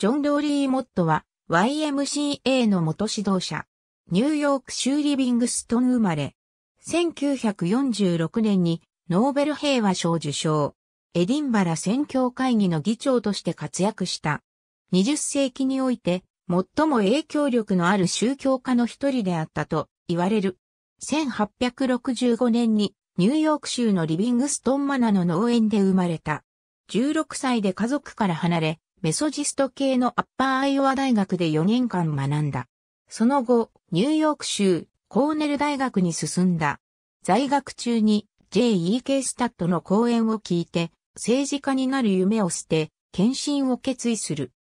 ジョン・ローリー・モットは YMCA の元指導者。ニューヨーク州リビングストン生まれ。1946年にノーベル平和賞受賞。エディンバラ宣教会議の議長として活躍した。20世紀において最も影響力のある宗教家の一人であったと言われる。1865年にニューヨーク州のリビングストンマナの農園で生まれた。16歳で家族から離れ、メソジスト系のアッパーアイオワ大学で4年間学んだ。その後、ニューヨーク州、コーネル大学に進んだ。在学中に J.E.K. スタッドの講演を聞いて、政治家になる夢を捨て、献身を決意する。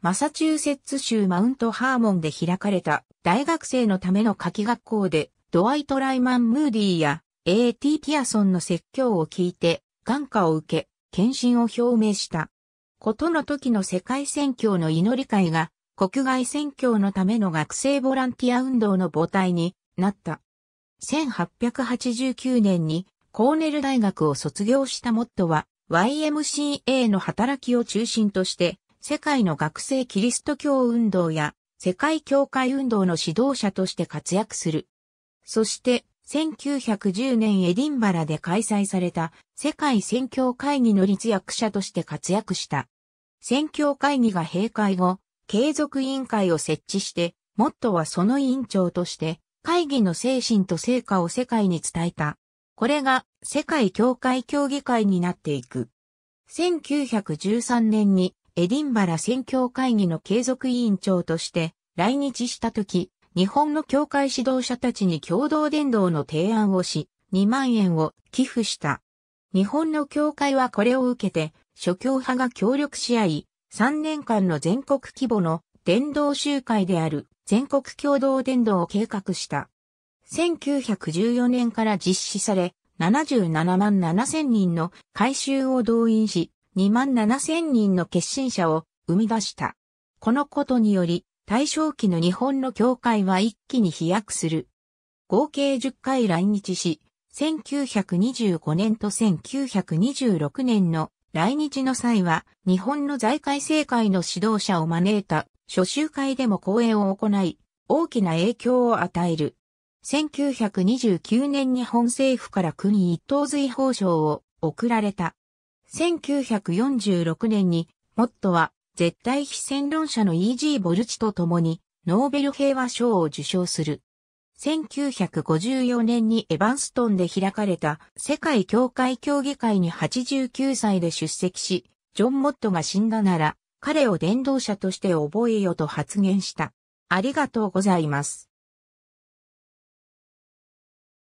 マサチューセッツ州マウントハーモンで開かれた大学生のための夏季学校で、ドワイト・ライマン・ムーディーや A.T. ピアソンの説教を聞いて、眼科を受け、献身を表明した。ことの時の世界宣教の祈り会が国外宣教のための学生ボランティア運動の母体になった。1889年にコーネル大学を卒業したモットは YMCA の働きを中心として世界の学生キリスト教運動や世界教会運動の指導者として活躍する。そして1910年エディンバラで開催された世界宣教会議の立役者として活躍した。選挙会議が閉会後、継続委員会を設置して、モットはその委員長として、会議の精神と成果を世界に伝えた。これが世界協会協議会になっていく。1913年にエディンバラ選挙会議の継続委員長として来日した時、日本の教会指導者たちに共同伝道の提案をし、2万円を寄付した。日本の協会はこれを受けて、諸教派が協力し合い、3年間の全国規模の伝道集会である全国共同伝道を計画した。1914年から実施され、77万7千人の改修を動員し、2万7千人の決心者を生み出した。このことにより、大正期の日本の教会は一気に飛躍する。合計10回来日し、1925年と1926年の来日の際は、日本の財界政界の指導者を招いた、初集会でも講演を行い、大きな影響を与える。1929年に本政府から国一等随法賞を贈られた。1946年に、モットは絶対非戦論者のイージー・ボルチと共にノーベル平和賞を受賞する。1954年にエヴァンストンで開かれた世界協会協議会に89歳で出席し、ジョン・モットが死んだなら彼を伝道者として覚えよと発言した。ありがとうございます。